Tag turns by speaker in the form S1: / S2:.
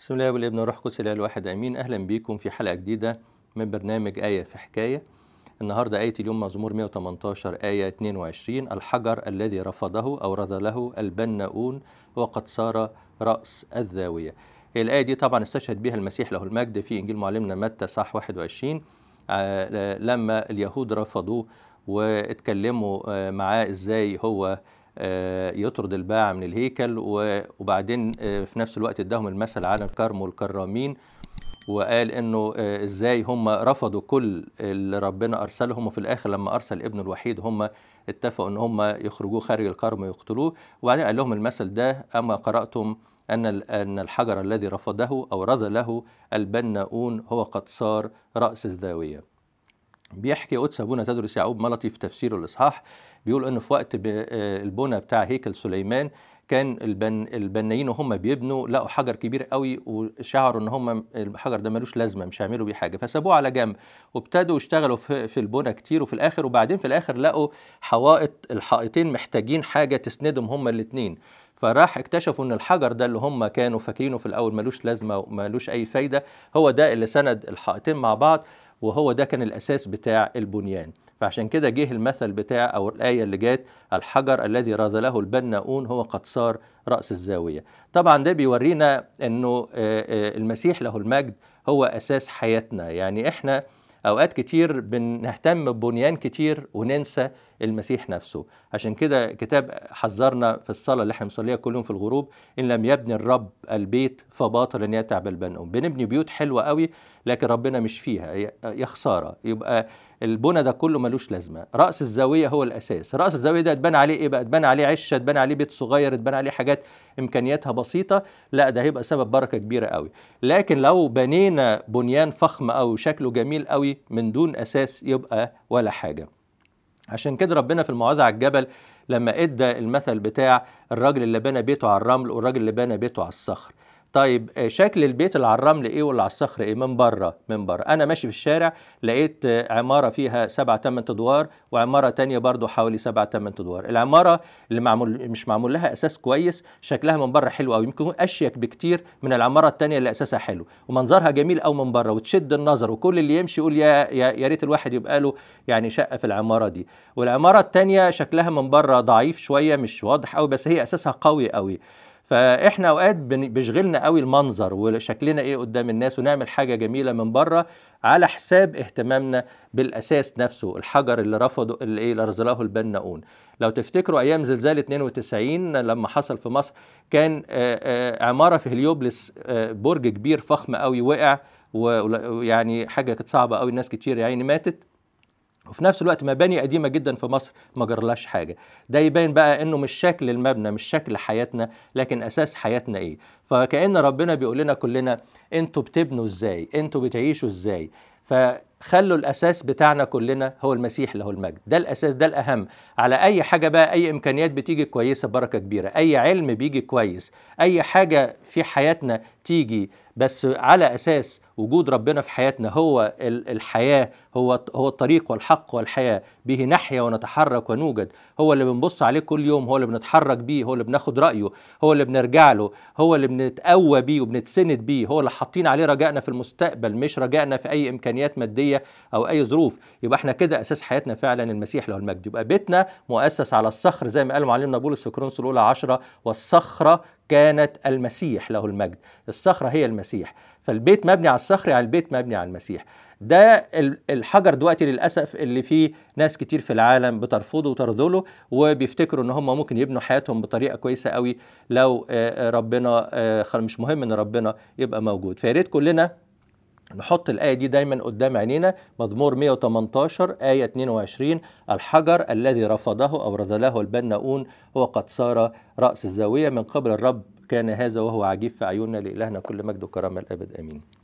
S1: بسم الله والابن والروح القدس الاله الواحد امين اهلا بيكم في حلقه جديده من برنامج ايه في حكايه النهارده ايه اليوم مزمور 118 ايه 22 الحجر الذي رفضه اورد له البناؤون وقد صار راس الزاويه الايه دي طبعا استشهد بها المسيح له المجد في انجيل معلمنا متى صح 21 آه، لما اليهود رفضوه واتكلموا آه، معاه ازاي هو آه، يطرد الباعة من الهيكل وبعدين آه، في نفس الوقت اداهم المثل على الكرم والكرامين وقال انه آه، ازاي هم رفضوا كل اللي ربنا ارسلهم وفي الاخر لما ارسل ابنه الوحيد هم اتفقوا ان هم يخرجوه خارج الكرم ويقتلوه وبعدين قال لهم المثل ده اما قراتم ان ان الحجر الذي رفضه او رضى له البناؤون هو قد صار راس الزاويه بيحكي قدس ابونا تدرس يعقوب ملطي في تفسير الاصحاح بيقول انه في وقت آه، البنى بتاع هيكل سليمان كان البن البنايين وهم بيبنوا لقوا حجر كبير قوي وشعروا ان هم الحجر ده ملوش لازمه مش هيعملوا بيه حاجه فسابوه على جنب وابتدوا يشتغلوا في, البنا البنى كتير وفي الاخر وبعدين في الاخر لقوا حوائط الحائطين محتاجين حاجه تسندهم هم الاثنين فراح اكتشفوا ان الحجر ده اللي هم كانوا فاكرينه في الاول ملوش لازمه وملوش اي فايده هو ده اللي سند الحائطين مع بعض وهو ده كان الأساس بتاع البنيان فعشان كده جه المثل بتاع أو الآية اللي جات الحجر الذي له البناؤون هو قد صار رأس الزاوية طبعا ده بيورينا أنه آه، آه، المسيح له المجد هو أساس حياتنا يعني إحنا أوقات كتير بنهتم ببنيان كتير وننسى المسيح نفسه عشان كده كتاب حذرنا في الصلاة اللي احنا بنصليها كل يوم في الغروب إن لم يبني الرب البيت فباطل أن يتعب البنؤم بنبني بيوت حلوة قوي لكن ربنا مش فيها يا خسارة يبقى البنى ده كله ملوش لازمة رأس الزاوية هو الأساس رأس الزاوية ده اتبنى عليه إيه بقى اتبنى عليه عشة اتبنى عليه بيت صغير اتبنى عليه حاجات إمكانياتها بسيطة لا ده هيبقى سبب بركة كبيرة قوي لكن لو بنينا بنيان فخم أو شكله جميل قوي من دون أساس يبقى ولا حاجة عشان كده ربنا في الموعظة على الجبل لما ادى المثل بتاع الرجل اللي بنى بيته على الرمل والرجل اللي بنى بيته على الصخر طيب آه، شكل البيت اللي على الرمل ايه واللي على الصخر ايه من بره من بره انا ماشي في الشارع لقيت آه، عماره فيها 7 8 ادوار وعماره تانية برضو حوالي 7 8 ادوار العماره اللي معمول مش معمول لها اساس كويس شكلها من بره حلو قوي يمكن اشيك بكتير من العماره التانية اللي اساسها حلو ومنظرها جميل قوي من بره وتشد النظر وكل اللي يمشي يقول يا يا ريت الواحد يبقى له يعني شقه في العماره دي والعماره التانية شكلها من بره ضعيف شويه مش واضح قوي بس هي اساسها قوي قوي فاحنا اوقات بيشغلنا قوي المنظر وشكلنا ايه قدام الناس ونعمل حاجه جميله من بره على حساب اهتمامنا بالاساس نفسه الحجر اللي رفضه اللي ايه رزلاه البناؤون لو تفتكروا ايام زلزال 92 لما حصل في مصر كان آه، آه، عماره في هليوبلس آه، برج كبير فخم قوي وقع ويعني حاجه كانت صعبه قوي الناس كتير يعني ماتت وفي نفس الوقت مباني قديمه جدا في مصر ما جرلاش حاجه ده يبين بقى انه مش شكل المبنى مش شكل حياتنا لكن اساس حياتنا ايه فكأن ربنا بيقول لنا كلنا انتوا بتبنوا ازاي انتوا بتعيشوا ازاي فخلوا الاساس بتاعنا كلنا هو المسيح له المجد ده الاساس ده الاهم على اي حاجه بقى اي امكانيات بتيجي كويسه بركه كبيره اي علم بيجي كويس اي حاجه في حياتنا تيجي بس على اساس وجود ربنا في حياتنا هو الحياه هو هو الطريق والحق والحياه به نحيا ونتحرك ونوجد هو اللي بنبص عليه كل يوم هو اللي بنتحرك بيه هو اللي بناخد رايه هو اللي بنرجع له هو اللي بنتقوى بيه وبنتسند بيه هو اللي حاطين عليه رجائنا في المستقبل مش رجائنا في اي امكانيات ماديه او اي ظروف يبقى احنا كده اساس حياتنا فعلا المسيح له المجد يبقى بيتنا مؤسس على الصخر زي ما قال معلمنا بولس في كرونس الاولى 10 والصخره كانت المسيح له المجد الصخرة هي المسيح فالبيت مبني على الصخر يعني البيت مبني على المسيح ده الحجر دلوقتي للأسف اللي فيه ناس كتير في العالم بترفضه وترذله وبيفتكروا ان هم ممكن يبنوا حياتهم بطريقة كويسة قوي لو آه، آه، ربنا آه، مش مهم ان ربنا يبقى موجود فياريت كلنا نحط الآية دي دايما قدام عينينا مزمور 118 آية 22 الحجر الذي رفضه أو رذله البناؤون هو قد صار رأس الزاوية من قبل الرب كان هذا وهو عجيب في عيوننا لإلهنا كل مجد وكرامة الأبد آمين